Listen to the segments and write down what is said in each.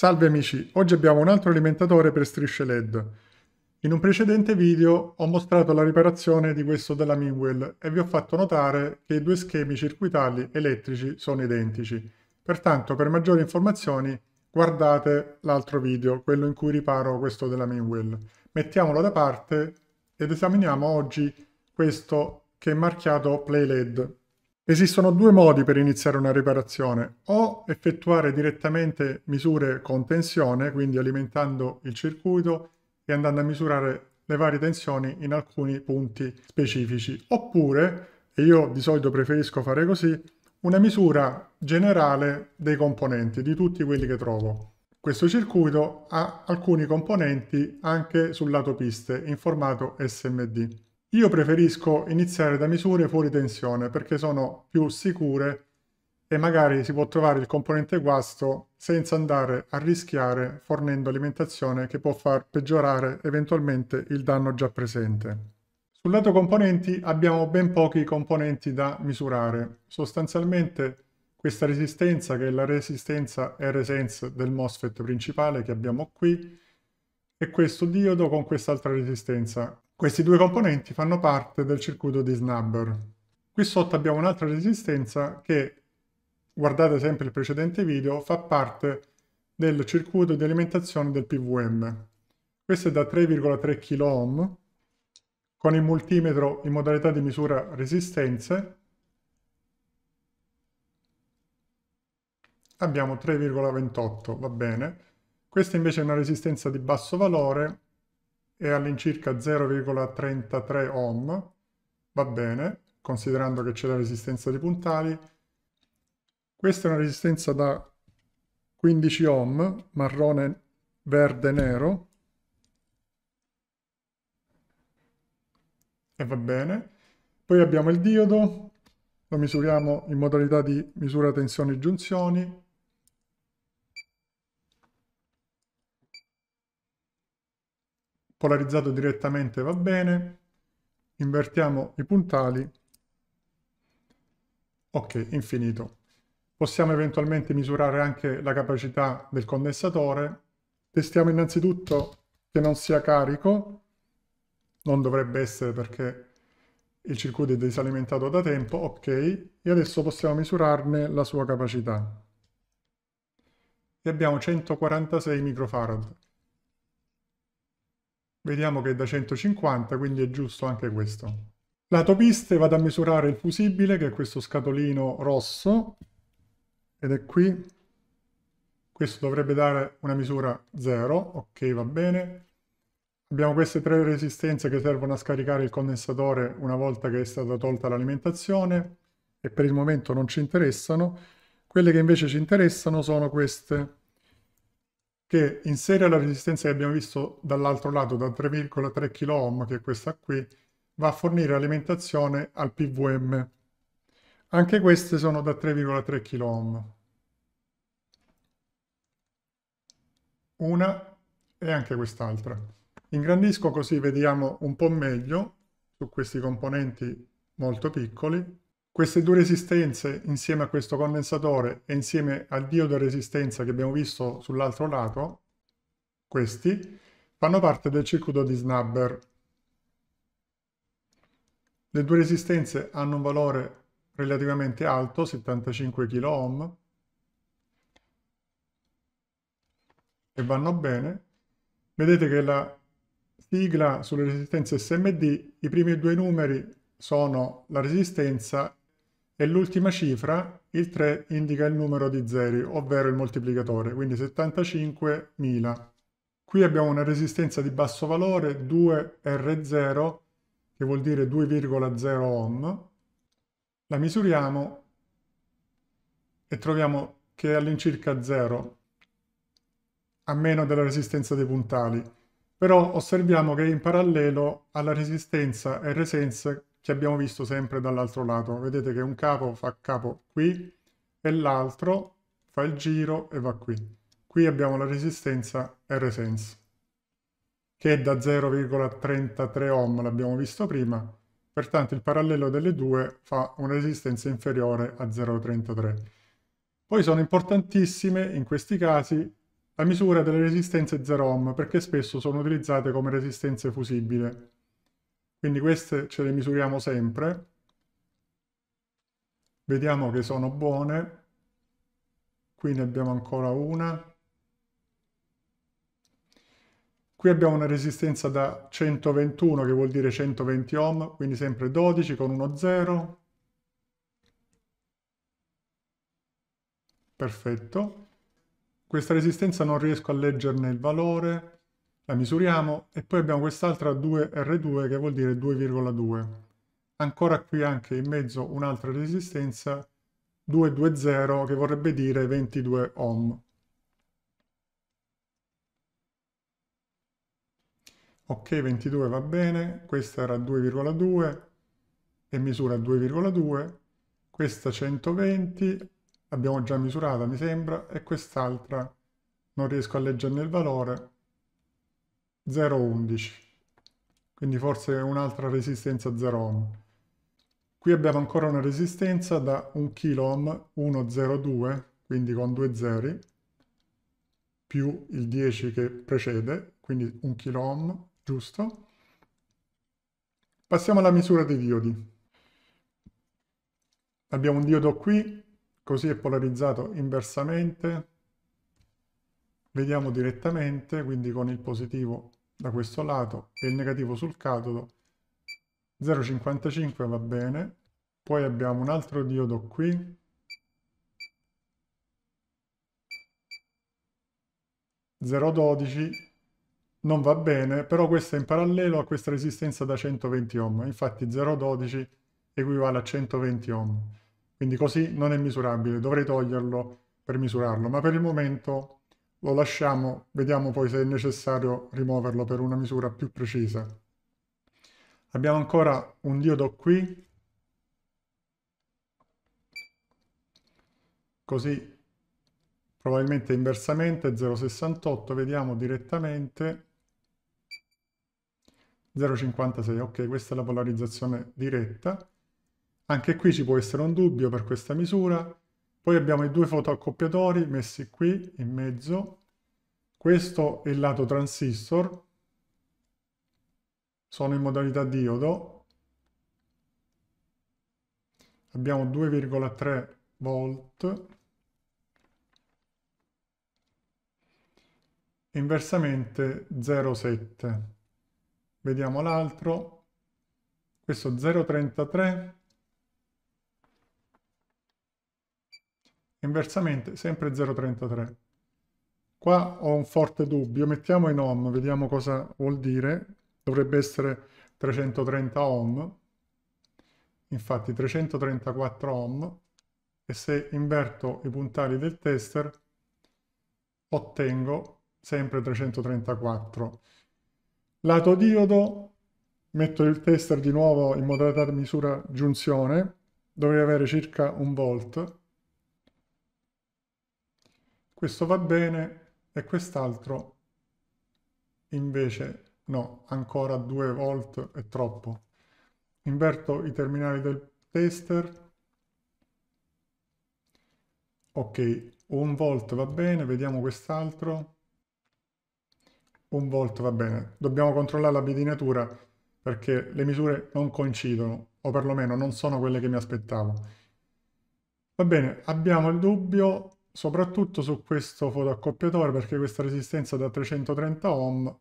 Salve amici, oggi abbiamo un altro alimentatore per strisce LED. In un precedente video ho mostrato la riparazione di questo della Mingwell e vi ho fatto notare che i due schemi circuitali elettrici sono identici. Pertanto per maggiori informazioni guardate l'altro video, quello in cui riparo questo della Mingwell. Mettiamolo da parte ed esaminiamo oggi questo che è marchiato Play LED. Esistono due modi per iniziare una riparazione, o effettuare direttamente misure con tensione, quindi alimentando il circuito e andando a misurare le varie tensioni in alcuni punti specifici, oppure, e io di solito preferisco fare così, una misura generale dei componenti, di tutti quelli che trovo. Questo circuito ha alcuni componenti anche sul lato piste in formato SMD. Io preferisco iniziare da misure fuori tensione perché sono più sicure e magari si può trovare il componente guasto senza andare a rischiare fornendo alimentazione che può far peggiorare eventualmente il danno già presente. Sul lato componenti abbiamo ben pochi componenti da misurare. Sostanzialmente questa resistenza, che è la resistenza R-Sense del MOSFET principale che abbiamo qui, e questo diodo con quest'altra resistenza. Questi due componenti fanno parte del circuito di snubber. Qui sotto abbiamo un'altra resistenza che, guardate sempre il precedente video, fa parte del circuito di alimentazione del PVM. Questo è da 3,3 kOhm, con il multimetro in modalità di misura resistenze abbiamo 3,28, va bene. Questa invece è una resistenza di basso valore è all'incirca 0,33 ohm, va bene, considerando che c'è la resistenza dei puntali. Questa è una resistenza da 15 ohm, marrone, verde, nero. E va bene. Poi abbiamo il diodo, lo misuriamo in modalità di misura tensioni-giunzioni, polarizzato direttamente va bene, invertiamo i puntali, ok, infinito. Possiamo eventualmente misurare anche la capacità del condensatore, testiamo innanzitutto che non sia carico, non dovrebbe essere perché il circuito è disalimentato da tempo, ok, e adesso possiamo misurarne la sua capacità. E abbiamo 146 microfarad. Vediamo che è da 150, quindi è giusto anche questo. Lato piste vado a misurare il fusibile, che è questo scatolino rosso, ed è qui. Questo dovrebbe dare una misura 0, ok, va bene. Abbiamo queste tre resistenze che servono a scaricare il condensatore una volta che è stata tolta l'alimentazione e per il momento non ci interessano. Quelle che invece ci interessano sono queste che in serie alla resistenza che abbiamo visto dall'altro lato, da 3,3 kOhm, che è questa qui, va a fornire alimentazione al PVM. Anche queste sono da 3,3 kOhm. Una e anche quest'altra. Ingrandisco così vediamo un po' meglio su questi componenti molto piccoli queste due resistenze insieme a questo condensatore e insieme al diodo resistenza che abbiamo visto sull'altro lato, questi, fanno parte del circuito di snubber. Le due resistenze hanno un valore relativamente alto, 75 kOhm, e vanno bene. Vedete che la sigla sulle resistenze SMD, i primi due numeri sono la resistenza e l'ultima cifra, il 3 indica il numero di zeri, ovvero il moltiplicatore, quindi 75.000. Qui abbiamo una resistenza di basso valore 2R0, che vuol dire 2,0 ohm. La misuriamo e troviamo che è all'incirca 0, a meno della resistenza dei puntali. Però osserviamo che in parallelo alla resistenza R-sense che abbiamo visto sempre dall'altro lato. Vedete che un capo fa capo qui e l'altro fa il giro e va qui. Qui abbiamo la resistenza R-Sense che è da 0,33 ohm, l'abbiamo visto prima, pertanto il parallelo delle due fa una resistenza inferiore a 0,33. Poi sono importantissime in questi casi la misura delle resistenze 0 ohm perché spesso sono utilizzate come resistenze fusibile quindi queste ce le misuriamo sempre. Vediamo che sono buone. Qui ne abbiamo ancora una. Qui abbiamo una resistenza da 121, che vuol dire 120 ohm, quindi sempre 12 con uno 0. Perfetto. Questa resistenza non riesco a leggerne il valore, la misuriamo e poi abbiamo quest'altra 2R2 che vuol dire 2,2. Ancora qui anche in mezzo un'altra resistenza 220 che vorrebbe dire 22 ohm. Ok, 22 va bene, questa era 2,2 e misura 2,2, questa 120, abbiamo già misurata mi sembra, e quest'altra non riesco a leggerne il valore, 0,11 quindi forse un'altra resistenza 0 ohm qui abbiamo ancora una resistenza da 1 kilo ohm 1,02 quindi con due zeri più il 10 che precede quindi 1 kilo ohm giusto passiamo alla misura dei diodi abbiamo un diodo qui così è polarizzato inversamente vediamo direttamente quindi con il positivo da questo lato e il negativo sul catodo 0,55 va bene poi abbiamo un altro diodo qui ,12 non va bene, però questa è in parallelo a questa resistenza da 120 ohm, infatti 0,12 equivale a 120 ohm, quindi così non è misurabile, dovrei toglierlo per misurarlo, ma per il momento lo lasciamo, vediamo poi se è necessario rimuoverlo per una misura più precisa. Abbiamo ancora un diodo qui, così probabilmente inversamente 0,68, vediamo direttamente 0,56, ok questa è la polarizzazione diretta. Anche qui ci può essere un dubbio per questa misura, poi abbiamo i due fotoaccoppiatori messi qui in mezzo. Questo è il lato transistor. Sono in modalità diodo. Abbiamo 2,3 volt. Inversamente 0,7. Vediamo l'altro. Questo 0,33 inversamente sempre 0,33. Qua ho un forte dubbio, mettiamo in ohm, vediamo cosa vuol dire, dovrebbe essere 330 ohm, infatti 334 ohm, e se inverto i puntali del tester ottengo sempre 334. Lato diodo, metto il tester di nuovo in modalità di misura giunzione, dovrei avere circa un volt, questo va bene e quest'altro invece no, ancora 2 volt è troppo. Inverto i terminali del tester. Ok, 1 volt va bene, vediamo quest'altro. 1 volt va bene. Dobbiamo controllare la bidinatura perché le misure non coincidono, o perlomeno non sono quelle che mi aspettavo. Va bene, abbiamo il dubbio, soprattutto su questo fotoaccoppiatore perché questa resistenza da 330 ohm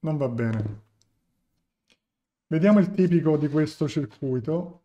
non va bene. Vediamo il tipico di questo circuito.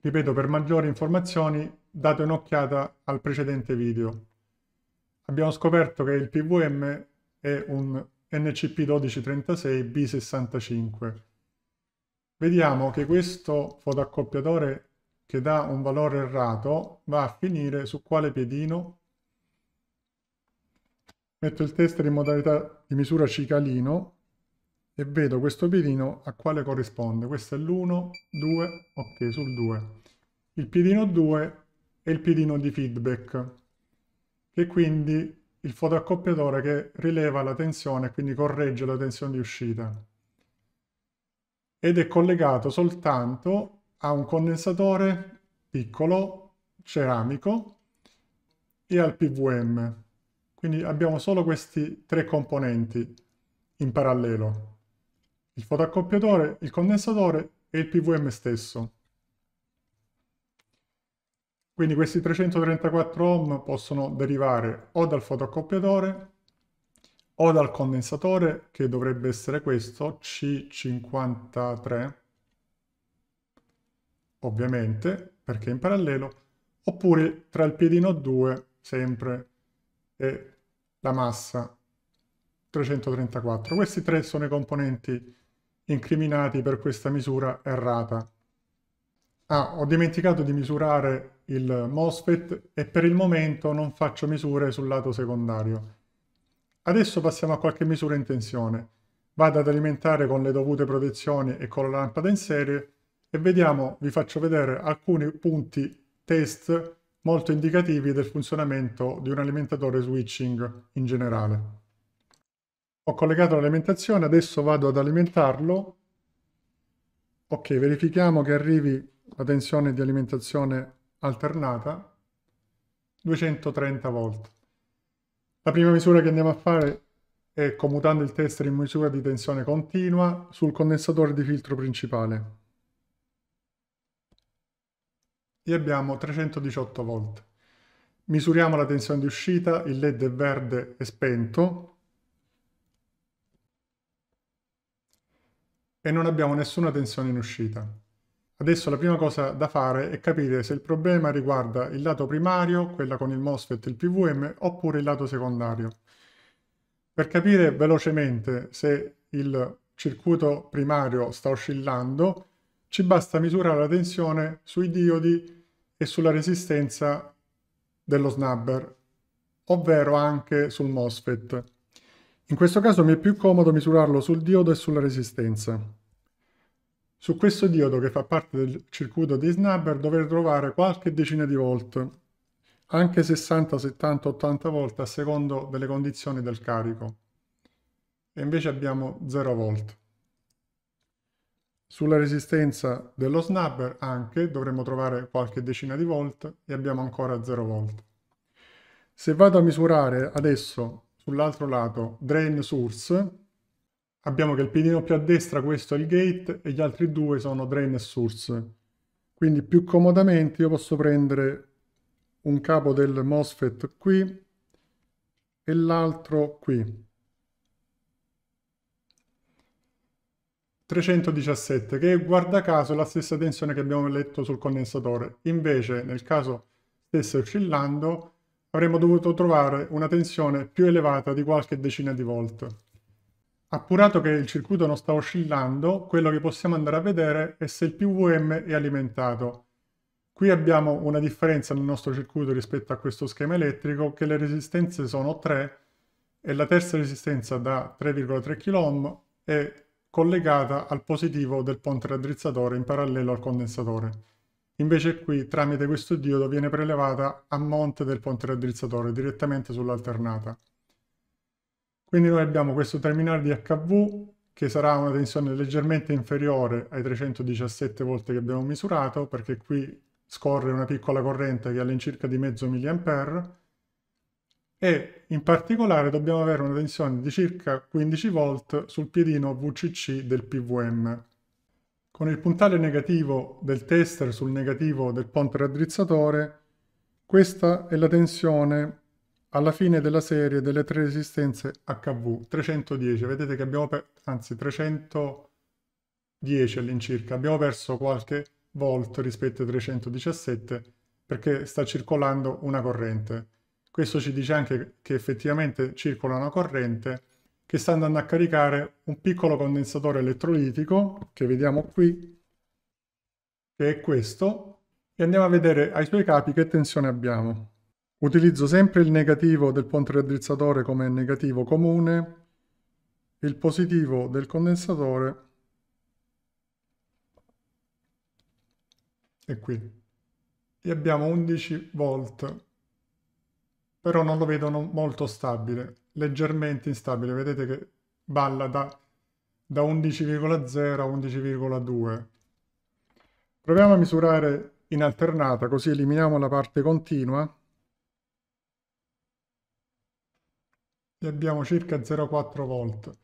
Ripeto, per maggiori informazioni date un'occhiata al precedente video. Abbiamo scoperto che il PVM è un NCP1236B65. Vediamo che questo fotoaccoppiatore che dà un valore errato va a finire su quale piedino? Metto il tester in modalità di misura cicalino e vedo questo piedino a quale corrisponde. Questo è l'1, 2, ok, sul 2. Il piedino 2 è il piedino di feedback, che quindi il fotoaccoppiatore che rileva la tensione e quindi corregge la tensione di uscita. Ed è collegato soltanto ha un condensatore piccolo, ceramico e al PVM. Quindi abbiamo solo questi tre componenti in parallelo. Il fotoaccoppiatore, il condensatore e il PVM stesso. Quindi questi 334 ohm possono derivare o dal fotoaccoppiatore o dal condensatore, che dovrebbe essere questo, C53, ovviamente, perché è in parallelo, oppure tra il piedino 2, sempre, e la massa 334. Questi tre sono i componenti incriminati per questa misura errata. Ah, ho dimenticato di misurare il MOSFET e per il momento non faccio misure sul lato secondario. Adesso passiamo a qualche misura in tensione. Vado ad alimentare con le dovute protezioni e con la lampada in serie e vediamo, vi faccio vedere alcuni punti test molto indicativi del funzionamento di un alimentatore switching in generale. Ho collegato l'alimentazione, adesso vado ad alimentarlo. Ok, verifichiamo che arrivi la tensione di alimentazione alternata, 230 volt. La prima misura che andiamo a fare è commutando il tester in misura di tensione continua sul condensatore di filtro principale e abbiamo 318 volt. Misuriamo la tensione di uscita, il led è verde e spento e non abbiamo nessuna tensione in uscita. Adesso la prima cosa da fare è capire se il problema riguarda il lato primario, quella con il MOSFET e il PVM, oppure il lato secondario. Per capire velocemente se il circuito primario sta oscillando, ci basta misurare la tensione sui diodi e sulla resistenza dello snubber, ovvero anche sul MOSFET. In questo caso mi è più comodo misurarlo sul diodo e sulla resistenza. Su questo diodo che fa parte del circuito di snubber dovrei trovare qualche decina di volt, anche 60, 70, 80 volt a secondo delle condizioni del carico. E invece abbiamo 0 volt. Sulla resistenza dello snubber anche dovremmo trovare qualche decina di volt e abbiamo ancora 0 volt. Se vado a misurare adesso sull'altro lato drain source, abbiamo che il pinino più a destra questo è il gate e gli altri due sono drain e source. Quindi più comodamente io posso prendere un capo del MOSFET qui e l'altro qui. 317, che è guarda caso la stessa tensione che abbiamo letto sul condensatore. Invece, nel caso stesse oscillando, avremmo dovuto trovare una tensione più elevata di qualche decina di volt. Appurato che il circuito non sta oscillando, quello che possiamo andare a vedere è se il PVM è alimentato. Qui abbiamo una differenza nel nostro circuito rispetto a questo schema elettrico, che le resistenze sono 3 e la terza resistenza da 3,3 kΩ è collegata al positivo del ponte raddrizzatore in parallelo al condensatore. Invece qui, tramite questo diodo, viene prelevata a monte del ponte raddrizzatore, direttamente sull'alternata. Quindi noi abbiamo questo terminale di HV che sarà una tensione leggermente inferiore ai 317 V che abbiamo misurato, perché qui scorre una piccola corrente che è all'incirca di mezzo milliampere, e in particolare dobbiamo avere una tensione di circa 15 volt sul piedino VCC del PVM. Con il puntale negativo del tester sul negativo del ponte raddrizzatore, questa è la tensione alla fine della serie delle tre resistenze HV 310 vedete che abbiamo per... anzi 310 all'incirca abbiamo perso qualche volt rispetto ai 317 perché sta circolando una corrente questo ci dice anche che effettivamente circola una corrente che sta andando a caricare un piccolo condensatore elettrolitico che vediamo qui, che è questo, e andiamo a vedere ai suoi capi che tensione abbiamo. Utilizzo sempre il negativo del ponte raddrizzatore come negativo comune, il positivo del condensatore è qui. E abbiamo 11 volt però non lo vedono molto stabile, leggermente instabile. Vedete che balla da, da 11,0 a 11,2. Proviamo a misurare in alternata, così eliminiamo la parte continua. E abbiamo circa 0,4 volt.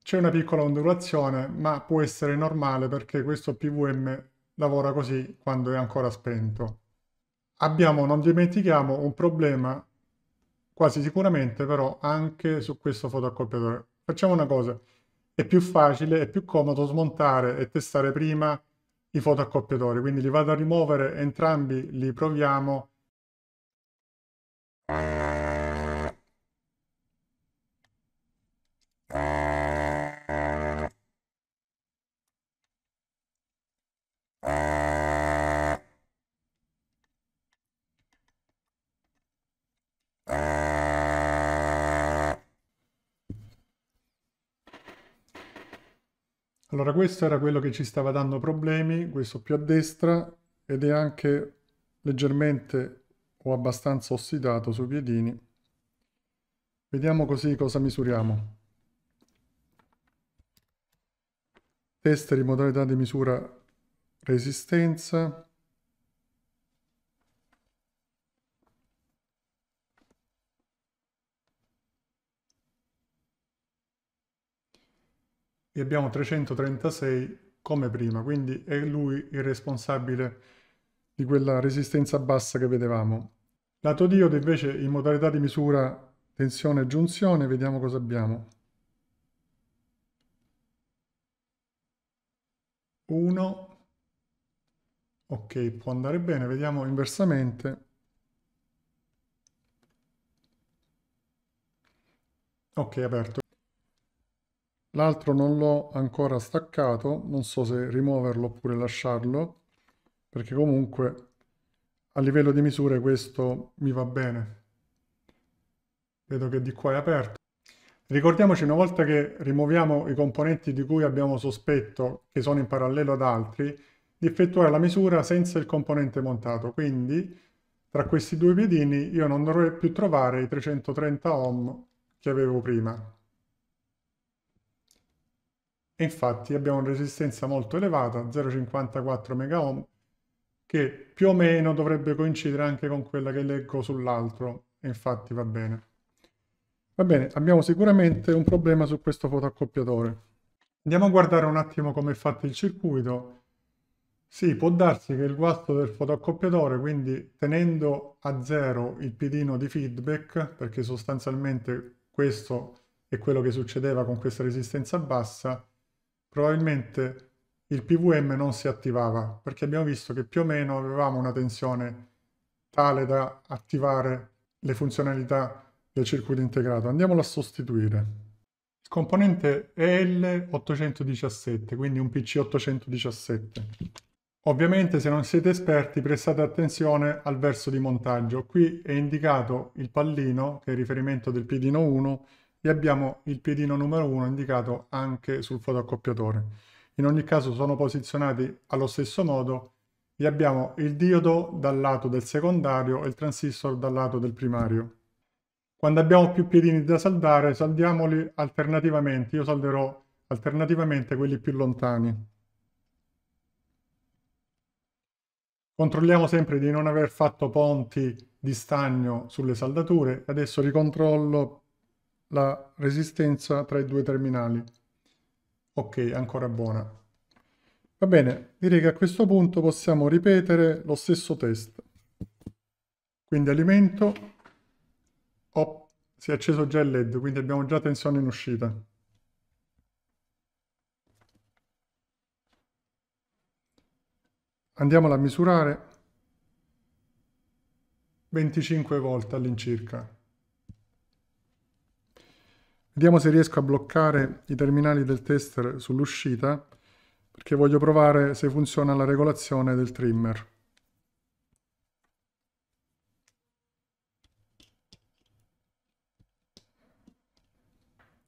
C'è una piccola ondulazione, ma può essere normale perché questo PVM lavora così quando è ancora spento abbiamo, non dimentichiamo, un problema quasi sicuramente però anche su questo fotocoppiatore. Facciamo una cosa, è più facile, è più comodo smontare e testare prima i fotocoppiatori, quindi li vado a rimuovere entrambi, li proviamo. Allora questo era quello che ci stava dando problemi, questo più a destra ed è anche leggermente o abbastanza ossidato sui piedini. Vediamo così cosa misuriamo. Tester in modalità di misura resistenza, e abbiamo 336 come prima, quindi è lui il responsabile di quella resistenza bassa che vedevamo. Lato diodo invece in modalità di misura tensione e giunzione, vediamo cosa abbiamo. 1, ok può andare bene, vediamo inversamente. Ok, aperto l'altro non l'ho ancora staccato non so se rimuoverlo oppure lasciarlo perché comunque a livello di misure questo mi va bene vedo che di qua è aperto ricordiamoci una volta che rimuoviamo i componenti di cui abbiamo sospetto che sono in parallelo ad altri di effettuare la misura senza il componente montato quindi tra questi due piedini io non dovrei più trovare i 330 ohm che avevo prima e infatti abbiamo una resistenza molto elevata, 0,54 megaohm, che più o meno dovrebbe coincidere anche con quella che leggo sull'altro, e infatti va bene. Va bene, abbiamo sicuramente un problema su questo fotoaccoppiatore. Andiamo a guardare un attimo come è fatto il circuito. Sì, può darsi che il guasto del fotoaccoppiatore, quindi tenendo a zero il pedino di feedback, perché sostanzialmente questo è quello che succedeva con questa resistenza bassa, probabilmente il PVM non si attivava perché abbiamo visto che più o meno avevamo una tensione tale da attivare le funzionalità del circuito integrato. Andiamolo a sostituire. Il componente è L817, quindi un PC817. Ovviamente se non siete esperti prestate attenzione al verso di montaggio. Qui è indicato il pallino, che è riferimento del piedino 1, e abbiamo il piedino numero 1 indicato anche sul fotocoppiatore. In ogni caso sono posizionati allo stesso modo e abbiamo il diodo dal lato del secondario e il transistor dal lato del primario. Quando abbiamo più piedini da saldare, saldiamoli alternativamente. Io salderò alternativamente quelli più lontani. Controlliamo sempre di non aver fatto ponti di stagno sulle saldature. Adesso ricontrollo la resistenza tra i due terminali. Ok, ancora buona. Va bene, direi che a questo punto possiamo ripetere lo stesso test. Quindi alimento, oh, si è acceso già il LED, quindi abbiamo già tensione in uscita. Andiamola a misurare 25 volte all'incirca. Vediamo se riesco a bloccare i terminali del tester sull'uscita, perché voglio provare se funziona la regolazione del trimmer.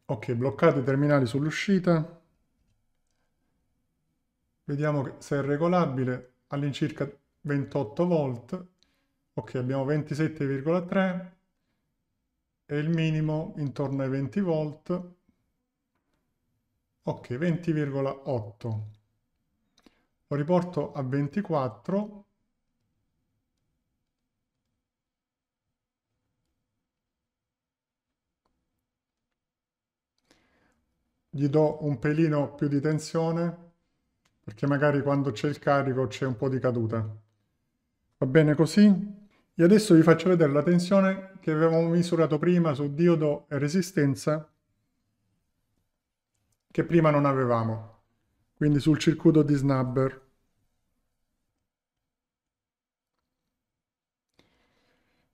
Ok, bloccato i terminali sull'uscita. Vediamo se è regolabile all'incirca 28 volt. Ok, abbiamo 27,3 e il minimo intorno ai 20 volt ok 20,8 lo riporto a 24 gli do un pelino più di tensione perché magari quando c'è il carico c'è un po' di caduta va bene così e adesso vi faccio vedere la tensione che avevamo misurato prima su diodo e resistenza che prima non avevamo, quindi sul circuito di Snubber.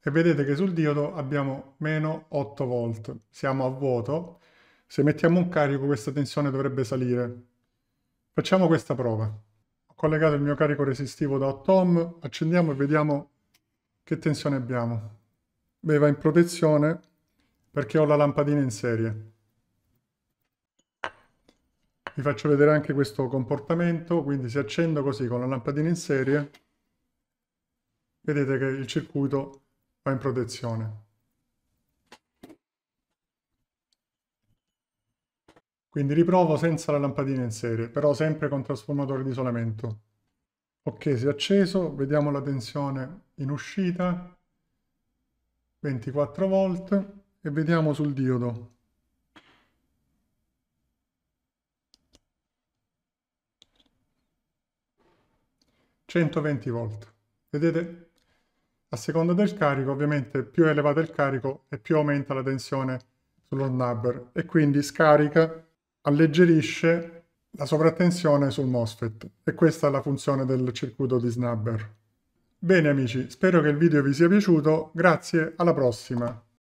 E vedete che sul diodo abbiamo meno 8 volt, siamo a vuoto. Se mettiamo un carico questa tensione dovrebbe salire. Facciamo questa prova. Ho collegato il mio carico resistivo da 8 ohm, accendiamo e vediamo che tensione abbiamo? Beh, va in protezione perché ho la lampadina in serie. Vi faccio vedere anche questo comportamento, quindi se accendo così con la lampadina in serie, vedete che il circuito va in protezione. Quindi riprovo senza la lampadina in serie, però sempre con trasformatore di isolamento ok si è acceso vediamo la tensione in uscita 24 volt e vediamo sul diodo ...120 volt. Vedete? A seconda del carico, ovviamente, più è elevato il carico e più aumenta la tensione sull'on-number e quindi scarica, alleggerisce la sovrattensione sul MOSFET e questa è la funzione del circuito di snubber. Bene amici, spero che il video vi sia piaciuto, grazie, alla prossima!